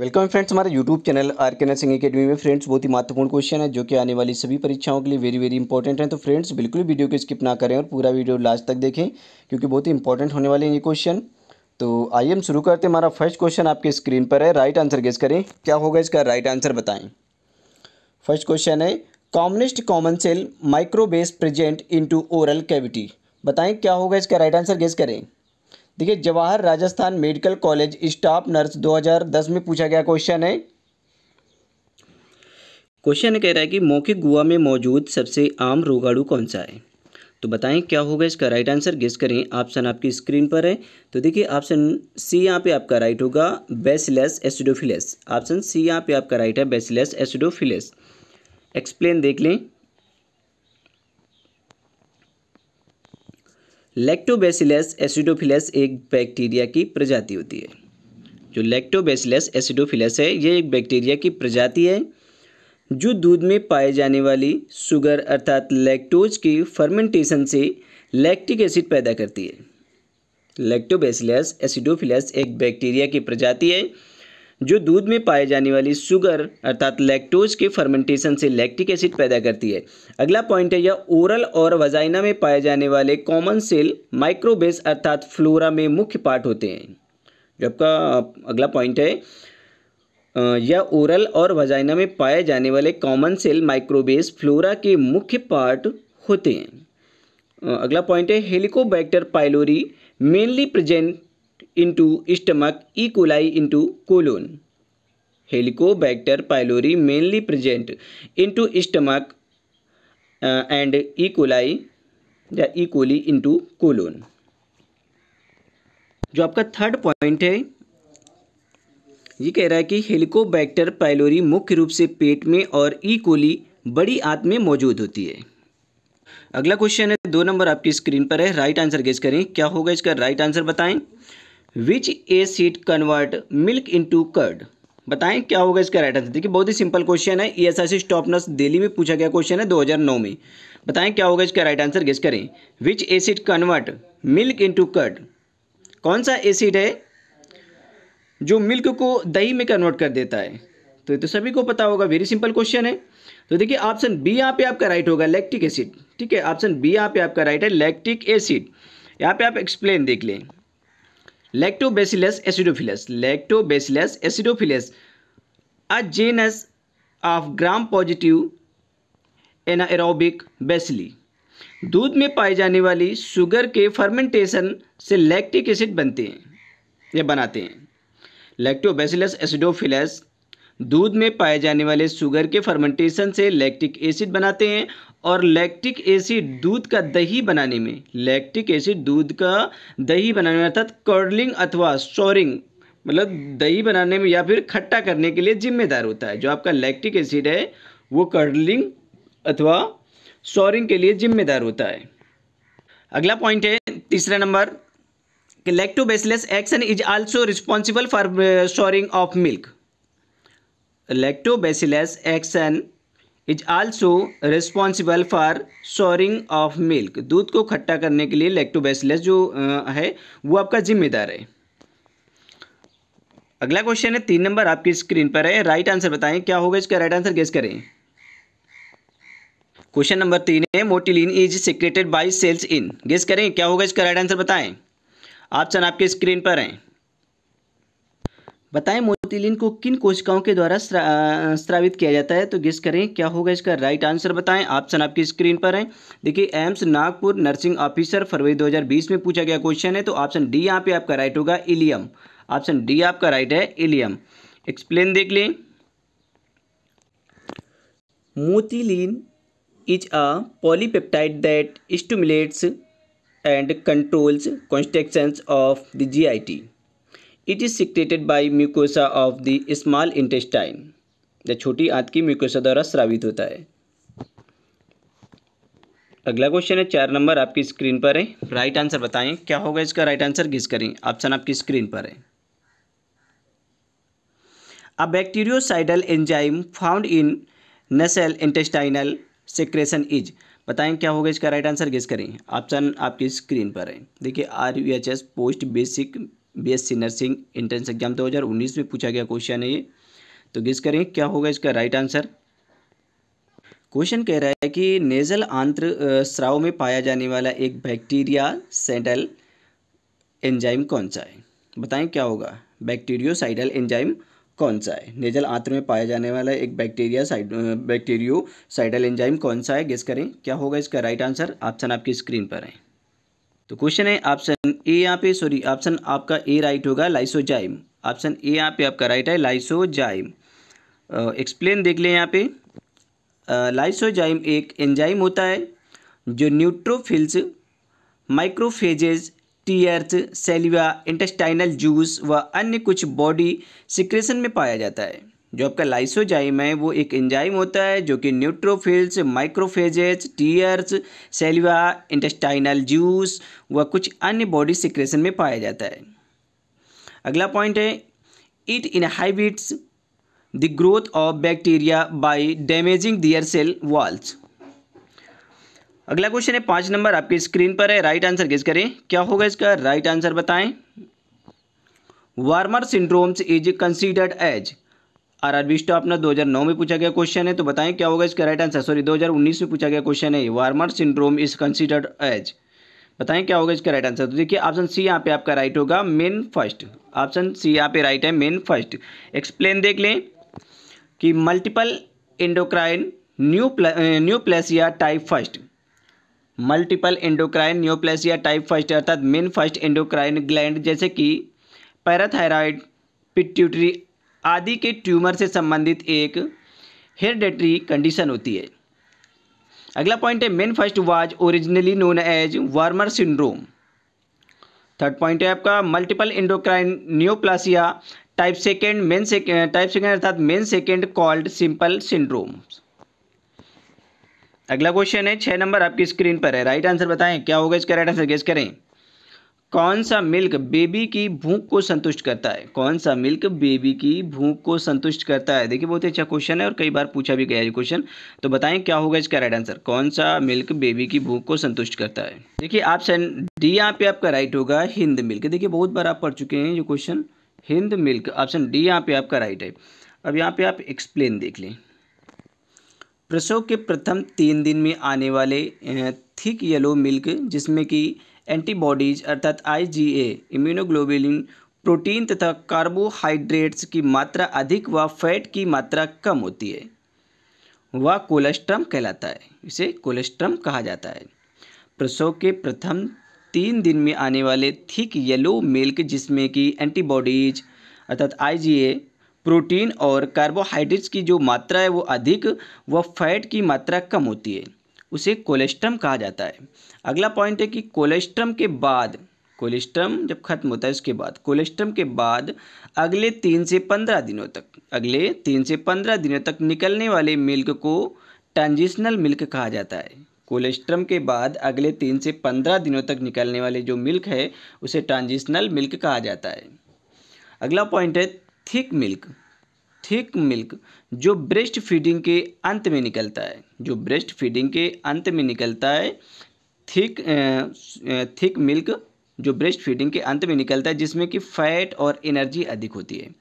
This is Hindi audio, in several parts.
वेलकम फ्रेंड्स हमारे YouTube channel R K nursing academy में फ्रेंड्स बहुत ही महत्वपूर्ण क्वेश्चन है जो कि आने वाली सभी परीक्षाओं के लिए वेरी वेरी इंपॉर्टेंट है तो फ्रेंड्स बिल्कुल वीडियो को स्किप ना करें और पूरा वीडियो लास्ट तक देखें क्योंकि बहुत ही इंपॉर्टेंट होने वाले हैं ये क्वेश्चन तो आइए हम शुरू करते हैं हमारा फर्स्ट क्वेश्चन आपके स्क्रीन पर है राइट आंसर गेस करें क्या होगा इसका राइट आंसर बताएं फर्स्ट क्वेश्चन है commonest commensal microbes present in oral cavity बताएँ क्या होगा इसका राइट आंसर गेस करें देखिए Jawahar Rajasthan medical college staff nurse 2010 में पूछा गया क्वेश्चन है क्वेश्चन कह रहा है कि मौखिक गुआ में मौजूद सबसे आम रोगाणु कौन सा है तो बताएं क्या होगा इसका राइट आंसर गेस करें ऑप्शन आपकी स्क्रीन पर है तो देखिए ऑप्शन सी यहाँ पे आपका राइट होगा बेसिलस एसिडोफिलस ऑप्शन सी यहाँ पे आपका राइट है बेसिलस एसिडोफिलस एक्सप्लेन देख लें लेक्टोबेसिलस एसिडोफिलस एक बैक्टीरिया की प्रजाति होती है जो लेक्टोबेसिलस एसिडोफिलस है ये एक बैक्टीरिया की प्रजाति है जो दूध में पाए जाने वाली शुगर अर्थात लैक्टोज की फर्मेंटेशन से लैक्टिक एसिड पैदा करती है लैक्टोबेसिलस एसिडोफिलस एक बैक्टीरिया की प्रजाति है जो दूध में पाए जाने वाली शुगर अर्थात लैक्टोज के फर्मेंटेशन से लैक्टिक एसिड पैदा करती है अगला पॉइंट है यह ओरल और वजाइना में पाए जाने वाले कॉमन सेल माइक्रोबेस अर्थात फ्लोरा में मुख्य पार्ट होते हैं जो आपका अगला पॉइंट है यह ओरल और वजाइना में पाए जाने वाले कॉमन सेल माइक्रोबेस फ्लोरा के मुख्य पार्ट होते हैं अगला पॉइंट है helicobacter pylori mainly present into stomach E coli into colon helicobacter pylori mainly present into stomach and E coli या इकोली इंटू कोलोन जो आपका थर्ड पॉइंट है ये कह रहा है कि हेलिकोबैक्टर पाइलोरी मुख्य रूप से पेट में और ई e. कोली बड़ी आंत में मौजूद होती है अगला क्वेश्चन है दो नंबर आपकी स्क्रीन पर है राइट आंसर गेस करें क्या होगा इसका राइट आंसर बताएं which acid convert milk into curd बताएं क्या होगा इसका राइट आंसर देखिए बहुत ही सिंपल क्वेश्चन है ई एस आई सी स्टॉपनर्स दिल्ली में पूछा गया क्वेश्चन है 2009 में बताएं क्या होगा इसका राइट आंसर गेस करें which acid convert milk into curd कौन सा एसिड है जो मिल्क को दही में कन्वर्ट कर देता है तो ये तो सभी को पता होगा वेरी सिंपल क्वेश्चन है तो देखिए ऑप्शन बी यहाँ पे आपका राइट होगा लैक्टिक एसिड ठीक है ऑप्शन बी यहाँ पे आपका राइट है लैक्टिक एसिड यहाँ पे आप एक्सप्लेन देख लें lactobacillus acidophilus lactobacillus acidophilus a genus of gram positive anaerobic bacilli दूध में पाई जाने वाली शुगर के फर्मेंटेशन से लैक्टिक एसिड बनते हैं या बनाते हैं लैक्टोबेसिलस एसिडोफिलस दूध में पाए जाने वाले शुगर के फर्मेंटेशन से लैक्टिक एसिड बनाते हैं और लैक्टिक एसिड दूध का दही बनाने में लैक्टिक एसिड दूध का दही बनाने में अर्थात कर्लिंग अथवा सोरिंग मतलब दही बनाने में या फिर खट्टा करने के लिए जिम्मेदार होता है जो आपका लैक्टिक एसिड है वो कर्लिंग अथवा सोरिंग के लिए जिम्मेदार होता है अगला पॉइंट है तीसरा number lactobacillus action is also responsible for souring of milk lactobacillus action is also responsible for souring of milk दूध को खट्टा करने के लिए लैक्टोबैसिलस जो है वो आपका जिम्मेदार है अगला क्वेश्चन है तीन नंबर आपकी स्क्रीन पर है राइट आंसर बताएं क्या होगा इसका राइट आंसर गेस करें क्वेश्चन नंबर तीन है motilin is secreted by cells in guess करें क्या होगा इसका राइट आंसर बताएं ऑप्शन आपके स्क्रीन पर है बताएं मोतिलिन को किन कोशिकाओं के द्वारा स्रावित किया जाता है तो गेस करें क्या होगा इसका राइट आंसर बताएं ऑप्शन आपकी स्क्रीन पर है देखिए एम्स नागपुर नर्सिंग ऑफिसर फरवरी 2020 में पूछा गया क्वेश्चन है तो ऑप्शन डी यहाँ पे आपका राइट होगा इलियम ऑप्शन डी आपका राइट है इलियम एक्सप्लेन देख लें motilin is a polypeptide that stimulates and controls constructions of the G it is secreted by mucosa of the small intestine या छोटी आंत की म्यूकोसा द्वारा स्रावित होता है अगला क्वेश्चन है चार नंबर आपकी स्क्रीन पर है राइट आंसर बताएं क्या होगा इसका राइट आंसर गिस करें ऑप्शन आपकी स्क्रीन पर है a bacteriocidal enzyme found in nasal intestinal secretion is बताएं क्या होगा इसका राइट आंसर गेस करें ऑप्शन आपकी स्क्रीन पर है देखिए R U H S post basic BSc nursing entrance exam 2019 में पूछा गया क्वेश्चन है ये तो गिस करें क्या होगा इसका राइट आंसर क्वेश्चन कह रहा है कि नेजल आंत्र स्राव में पाया जाने वाला एक बैक्टीरिया सेंडल एंजाइम कौन सा है बताएं क्या होगा बैक्टीरियोसाइडल एंजाइम कौन सा है नेजल आंत्र में पाया जाने वाला एक bactericide bacteriocidal enzyme कौन सा है गेस करें क्या होगा इसका राइट आंसर ऑप्शन आपकी स्क्रीन पर है तो क्वेश्चन है ऑप्शन ए यहाँ पे सॉरी ऑप्शन आपका ए राइट होगा लाइसोजाइम ऑप्शन ए यहाँ पे आपका राइट है लाइसोजाइम एक्सप्लेन देख लें यहाँ पे लाइसोजाइम एक एंजाइम होता है जो neutrophils macrophages tears saliva intestinal juice व अन्य कुछ बॉडी सिक्रेशन में पाया जाता है जो आपका लाइसोजाइम है वो एक एंजाइम होता है जो कि neutrophils macrophages tears saliva intestinal juice व कुछ अन्य बॉडी सिक्रेशन में पाया जाता है अगला पॉइंट है it inhibits the growth of bacteria by damaging their cell walls अगला क्वेश्चन है पाँच नंबर आपकी स्क्रीन पर है राइट आंसर किस करें क्या होगा इसका राइट आंसर बताएं Wermer syndromes is considered as RRB स्टॉप अपना 2009 में पूछा गया क्वेश्चन है तो बताएं क्या होगा इसका राइट आंसर सॉरी 2019 में पूछा गया क्वेश्चन है Wermer syndrome is considered as बताएं क्या होगा इसका राइट आंसर तो देखिए ऑप्शन सी यहाँ पे आपका राइट होगा मेन फर्स्ट ऑप्शन सी यहाँ पे राइट है मेन फर्स्ट एक्सप्लेन देख लें कि multiple endocrine neo neoplasia type first multiple endocrine neoplasia type first अर्थात मेन फर्स्ट एंडोक्राइन ग्लैंड जैसे कि पैराथायराइड पिट्यूटरी आदि के ट्यूमर से संबंधित एक हेरडेटरी कंडीशन होती है अगला पॉइंट है MEN first was originally known as Wermer syndrome third point है आपका multiple endocrine neoplasia type second MEN second type second अर्थात MEN second called simple syndrome अगला क्वेश्चन है छः नंबर आपकी स्क्रीन पर है राइट आंसर बताएं क्या होगा इसका राइट आंसर गेस करें कौन सा मिल्क बेबी की भूख को संतुष्ट करता है कौन सा मिल्क बेबी की भूख को संतुष्ट करता है देखिए बहुत ही अच्छा क्वेश्चन है और कई बार पूछा भी गया है क्वेश्चन तो बताएं क्या होगा इसका राइट आंसर कौन सा मिल्क बेबी की भूख को संतुष्ट करता है देखिए ऑप्शन डी यहाँ पे आपका राइट होगा हिंद मिल्क देखिए बहुत बार आप पढ़ चुके हैं ये question hind milk option D यहाँ पे आपका राइट है अब यहाँ पे आप एक्सप्लेन देख लें प्रसव के प्रथम तीन दिन में आने वाले थिक येलो मिल्क जिसमें कि एंटीबॉडीज अर्थात आईजीए इम्यूनोग्लोबुलिन प्रोटीन तथा कार्बोहाइड्रेट्स की मात्रा अधिक व फैट की मात्रा कम होती है वह कोलेस्ट्रम कहलाता है इसे कोलेस्ट्रम कहा जाता है प्रसव के प्रथम तीन दिन में आने वाले थिक येलो मिल्क जिसमें कि एंटीबॉडीज अर्थात आईजीए प्रोटीन और कार्बोहाइड्रेट्स की जो मात्रा है वो अधिक व फैट की मात्रा कम होती है उसे कोलेस्ट्रम कहा जाता है अगला पॉइंट है कि कोलेस्ट्रम के बाद कोलेस्ट्रम जब खत्म होता है उसके बाद कोलेस्ट्रम के बाद अगले तीन से पंद्रह दिनों तक अगले तीन से पंद्रह दिनों तक निकलने वाले मिल्क को ट्रांजिशनल मिल्क कहा जाता है कोलेस्ट्रम के बाद अगले तीन से पंद्रह दिनों तक निकलने वाले जो मिल्क है उसे ट्रांजिशनल मिल्क कहा जाता है अगला पॉइंट है थिक मिल्क थिक मिल्क जो ब्रेस्ट फीडिंग के अंत में निकलता है जो ब्रेस्ट फीडिंग के अंत में निकलता है थिक थिक मिल्क जो ब्रेस्ट फीडिंग के अंत में निकलता है जिसमें कि फैट और एनर्जी अधिक होती है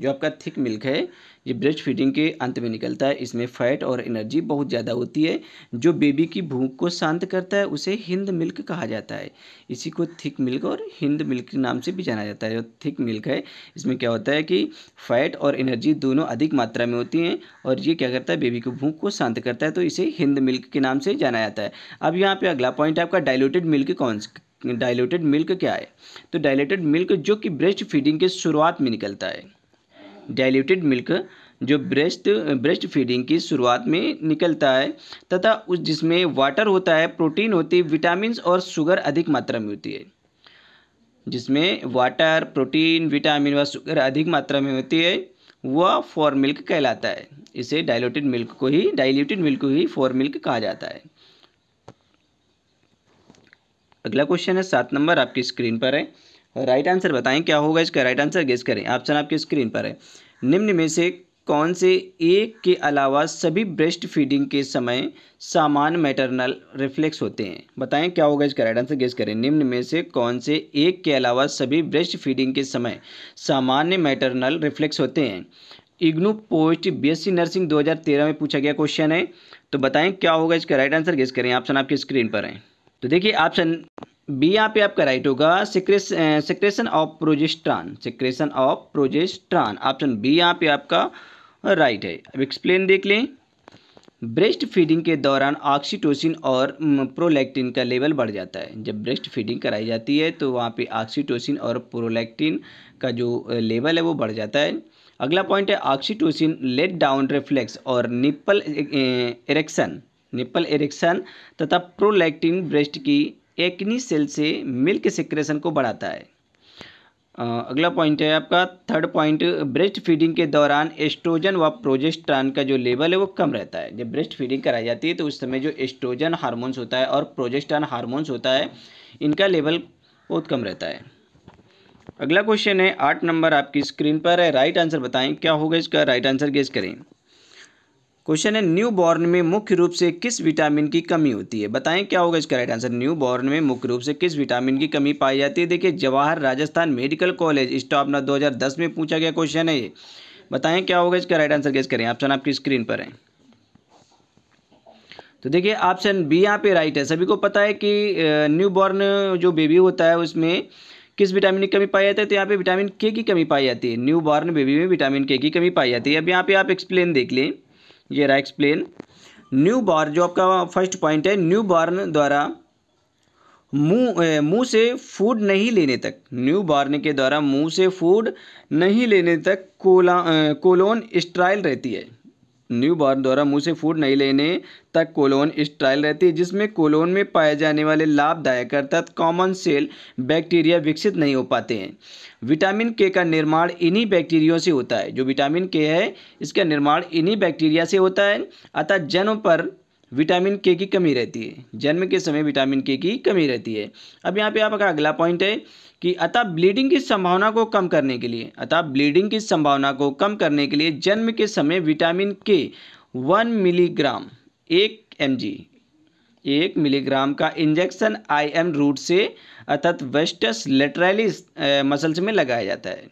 जो आपका थिक मिल्क है ये ब्रेस्ट फीडिंग के अंत में निकलता है इसमें फैट और एनर्जी बहुत ज़्यादा होती है जो बेबी की भूख को शांत करता है उसे हिंद मिल्क कहा जाता है इसी को थिक मिल्क और हिंद मिल्क के नाम से भी जाना जाता है जो थिक मिल्क है इसमें क्या होता है कि फैट और एनर्जी दोनों अधिक मात्रा में होती हैं और ये क्या करता है बेबी की भूख को शांत करता है तो इसे हिंद मिल्क के नाम से जाना जाता है अब यहाँ पर अगला पॉइंट आपका डायलोटेड मिल्क कौन डायलोटेड मिल्क क्या है तो डायलोटेड मिल्क जो कि ब्रेस्ट फीडिंग के शुरुआत में निकलता है डाइल्यूटेड मिल्क जो ब्रेस्ट ब्रेस्ट फीडिंग की शुरुआत में निकलता है तथा उस जिसमें वाटर होता है प्रोटीन होती है विटामिन और शुगर अधिक मात्रा में होती है जिसमें वाटर प्रोटीन विटामिन व शुगर अधिक मात्रा में होती है वह फॉर मिल्क कहलाता है इसे डाइल्यूटेड मिल्क को ही डाइल्यूटेड मिल्क को ही फॉर मिल्क कहा जाता है अगला क्वेश्चन है सात नंबर आपकी स्क्रीन पर है राइट आंसर बताएं क्या होगा इसका राइट आंसर गेस करें ऑप्शन आपकी स्क्रीन पर है निम्न में से कौन से एक के अलावा सभी ब्रेस्ट फीडिंग के समय सामान्य मैटरनल रिफ्लेक्स होते हैं बताएं क्या होगा इसका राइट आंसर गेस करें निम्न में से कौन से एक के अलावा सभी ब्रेस्ट फीडिंग के समय सामान्य मैटरनल रिफ्लेक्स होते हैं इग्नू पोस्ट बीएससी नर्सिंग 2013 में पूछा गया क्वेश्चन है तो बताएं क्या होगा इसका राइट आंसर गेस करें ऑप्शन आपकी स्क्रीन पर है तो देखिए ऑप्शन बी यहाँ पे आपका राइट होगा secretion of progesterone secretion of progesterone option B यहाँ पे आपका राइट है अब एक्सप्लेन देख लें ब्रेस्ट फीडिंग के दौरान ऑक्सीटोसिन और प्रोलैक्टिन का लेवल बढ़ जाता है जब ब्रेस्ट फीडिंग कराई जाती है तो वहाँ पे ऑक्सीटोसिन और प्रोलैक्टिन का जो लेवल है वो बढ़ जाता है अगला पॉइंट है ऑक्सीटोसिन लेट डाउन रिफ्लेक्स और निप्पल इरेक्शन निप्पल इरेक्शन तथा प्रोलैक्टिन ब्रेस्ट की एक्नी सेल से मिल्क सिक्रेशन को बढ़ाता है अगला पॉइंट है आपका थर्ड पॉइंट ब्रेस्ट फीडिंग के दौरान एस्ट्रोजन व प्रोजेस्ट्रान का जो लेवल है वो कम रहता है जब ब्रेस्ट फीडिंग कराई जाती है तो उस समय जो एस्ट्रोजन हार्मोन्स होता है और प्रोजेस्ट्रान हार्मोन्स होता है इनका लेवल बहुत कम रहता है अगला क्वेश्चन है आठ नंबर आपकी स्क्रीन पर है राइट आंसर बताएं क्या होगा इसका राइट आंसर गेस करें क्वेश्चन है न्यू बॉर्न में मुख्य रूप से किस विटामिन की कमी होती है बताएं क्या होगा इसका राइट आंसर न्यू बॉर्न में मुख्य रूप से किस विटामिन की कमी पाई जाती है देखिए जवाहर राजस्थान मेडिकल कॉलेज स्टॉप ना 2010 में पूछा गया क्वेश्चन है ये बताएं क्या होगा इसका राइट आंसर कैसे करें ऑप्शन आपकी स्क्रीन पर है तो देखिए ऑप्शन बी यहाँ पे राइट है सभी को पता है कि न्यू बॉर्न जो बेबी होता है उसमें किस विटामिन की कमी पाई जाती है तो यहाँ पे विटामिन के की कमी पाई जाती है न्यू बॉर्न बेबी में विटामिन के की कमी पाई जाती है अब यहाँ पे आप एक्सप्लेन देख लें ये रहा एक्सप्लेन न्यू बार जो आपका फर्स्ट पॉइंट है न्यू बॉर्न द्वारा मुंह मुंह से फूड नहीं लेने तक न्यू बॉर्न के द्वारा मुंह से फूड नहीं लेने तक कोला कोलोन स्ट्राइल रहती है न्यू बॉर्न द्वारा मुँह से फूड नहीं लेने तक कोलोन स्ट्राइल रहती है जिसमें कोलोन में पाए जाने वाले लाभदायक अर्थात कॉमन सेल बैक्टीरिया विकसित नहीं हो पाते हैं विटामिन के का निर्माण इन्हीं बैक्टीरियों से होता है जो विटामिन के है इसका निर्माण इन्हीं बैक्टीरिया से होता है अतः जन्म पर विटामिन के की कमी रहती है जन्म के समय विटामिन के की कमी रहती है अब यहाँ पे आपका अगला पॉइंट है कि अतः ब्लीडिंग की संभावना को कम करने के लिए अतः ब्लीडिंग की संभावना को कम करने के लिए जन्म के समय विटामिन के वन मिलीग्राम एक एम जी एक मिलीग्राम का इंजेक्शन आईएम रूट से अर्थात वेस्टस लेटरलिस मसल्स में लगाया जाता है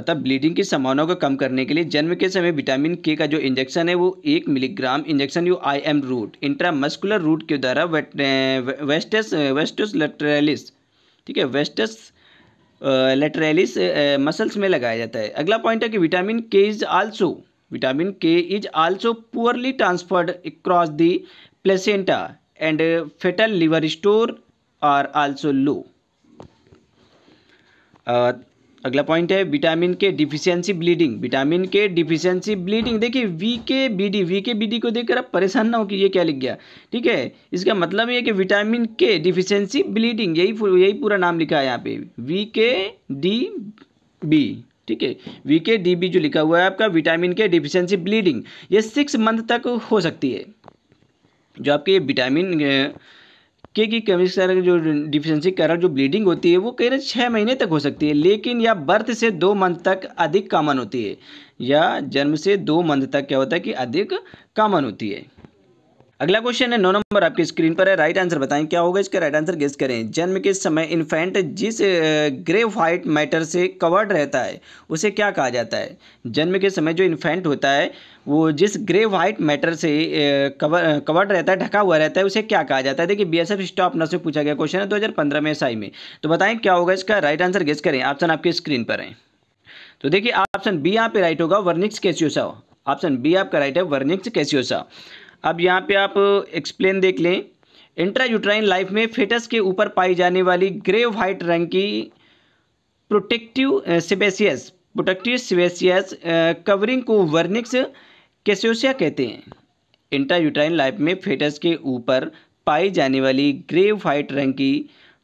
अतः ब्लीडिंग की संभावना को कम करने के लिए जन्म के समय विटामिन के का जो इंजेक्शन है वो एक milligram injection U I M route intramuscular route के द्वारा वेस्टस वेस्टस लेटरलिस ठीक है वेस्टस लेटरेलिस मसल्स में लगाया जाता है अगला पॉइंट है कि vitamin K is also vitamin K is also poorly transferred across the placenta and fetal liver store are also low अगला पॉइंट है vitamin K deficiency bleeding vitamin K deficiency bleeding देखिए V K B D V K B D को देखकर आप परेशान ना हो कि ये क्या लिख गया ठीक है इसका मतलब ये कि विटामिन के डिफिशियंसी ब्लीडिंग यही यही पूरा नाम लिखा है यहाँ पे वी के डी बी ठीक है वी के डी बी जो लिखा हुआ है आपका विटामिन के डिफिशियंसी ब्लीडिंग ये सिक्स मंथ तक हो सकती है जो आपके विटामिन के की कमी जो डिफिशेंसी कह रहा जो ब्लीडिंग होती है वो कह रहे छः महीने तक हो सकती है लेकिन या बर्थ से दो मंथ तक अधिक कामन होती है या जन्म से दो मंथ तक क्या होता है कि अधिक कामन होती है अगला क्वेश्चन है नौ नंबर आपकी स्क्रीन पर है राइट आंसर बताएं क्या होगा इसका राइट आंसर गेस करें जन्म के समय इन्फेंट जिस ग्रे वाइट मैटर से कवर्ड रहता है उसे क्या कहा जाता है जन्म के समय जो इन्फेंट होता है वो जिस ग्रे वाइट मैटर से कवर कवर्ड रहता है ढका हुआ रहता है उसे क्या कहा जाता है देखिए बी एस एफ स्टॉप से पूछा गया क्वेश्चन है दो में एस में तो बताएं क्या होगा इसका राइट आंसर गेस करें ऑप्शन आपकी स्क्रीन पर है तो देखिए ऑप्शन बी यहाँ पे राइट होगा वर्निक्स कैसियोसा ऑप्शन बी आपका राइट है वर्निक्स कैसियोसा अब यहाँ पे आप एक्सप्लेन देख लें इंट्रा यूट्राइन लाइफ में फेटस के ऊपर पाई जाने वाली ग्रे वाइट रंग की protective sebaceous protective sebaceous covering को वर्निक्स कैसियोसिया कहते हैं इंट्रा यूट्राइन लाइफ में फेटस के ऊपर पाई जाने वाली ग्रे वाइट रंग की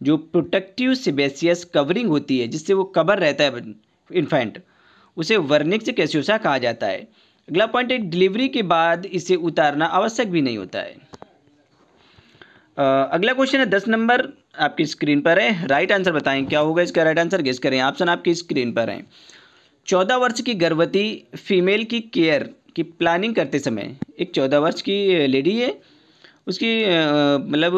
जो प्रोटेक्टिव सिबेसियस कवरिंग होती है जिससे वो कवर रहता है इन्फेंट उसे वर्निक्स कैसियोसा कहा जाता है अगला पॉइंट है डिलीवरी के बाद इसे उतारना आवश्यक भी नहीं होता है अगला क्वेश्चन है दस नंबर आपकी स्क्रीन पर है राइट आंसर बताएं क्या होगा इसका राइट आंसर गेस करें ऑप्शन आपकी स्क्रीन पर है चौदह वर्ष की गर्भवती फीमेल की केयर की प्लानिंग करते समय एक चौदह वर्ष की लेडी है उसकी मतलब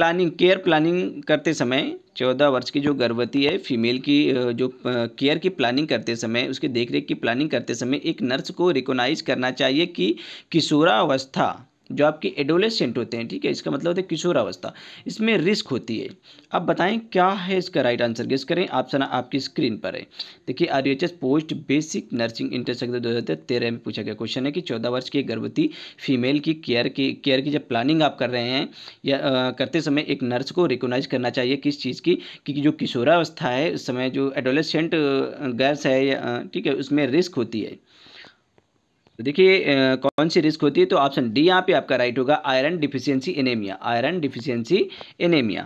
प्लानिंग केयर प्लानिंग करते समय चौदह वर्ष की जो गर्भवती है फीमेल की जो केयर की प्लानिंग करते समय उसके देखरेख की प्लानिंग करते समय एक नर्स को रिकोनाइज करना चाहिए कि किशोरावस्था जो आपके एडोलेसेंट होते हैं ठीक है इसका मतलब होता है किशोरावस्था इसमें रिस्क होती है अब बताएं क्या है इसका राइट आंसर गेस करें ऑप्शन आपकी स्क्रीन पर है देखिए R H S post basic nursing इंटरसेक्टर दो हज़ार तेरह में पूछा गया क्वेश्चन है कि चौदह वर्ष की गर्भवती फीमेल की केयर की केयर की जब प्लानिंग आप कर रहे हैं या आ, करते समय एक नर्स को रिकोगनाइज करना चाहिए किस चीज़ की क्योंकि जो किशोरावस्था है उस समय जो एडोलेसेंट गर्ल्स है ठीक है उसमें रिस्क होती है तो देखिए कौन सी रिस्क होती है तो ऑप्शन डी यहाँ पे आपका राइट होगा iron deficiency anaemia iron deficiency anaemia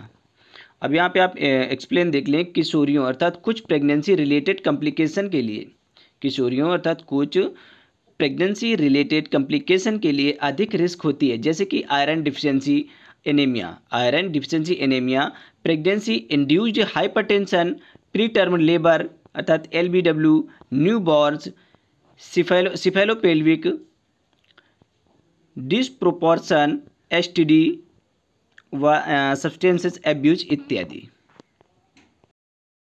अब यहाँ पे आप एक्सप्लेन देख लें किशोरियों अर्थात कुछ प्रेगनेंसी रिलेटेड कॉम्प्लिकेशन के लिए किशोरियों अर्थात कुछ प्रेगनेंसी रिलेटेड कॉम्प्लिकेशन के लिए अधिक रिस्क होती है जैसे कि iron deficiency anaemia iron deficiency anaemia pregnancy hyper hypertension pre term labour अर्थात L B W newborns cephalo cephalopelvic disproportion S T D व सब्सटेंसेस एब्यूज इत्यादि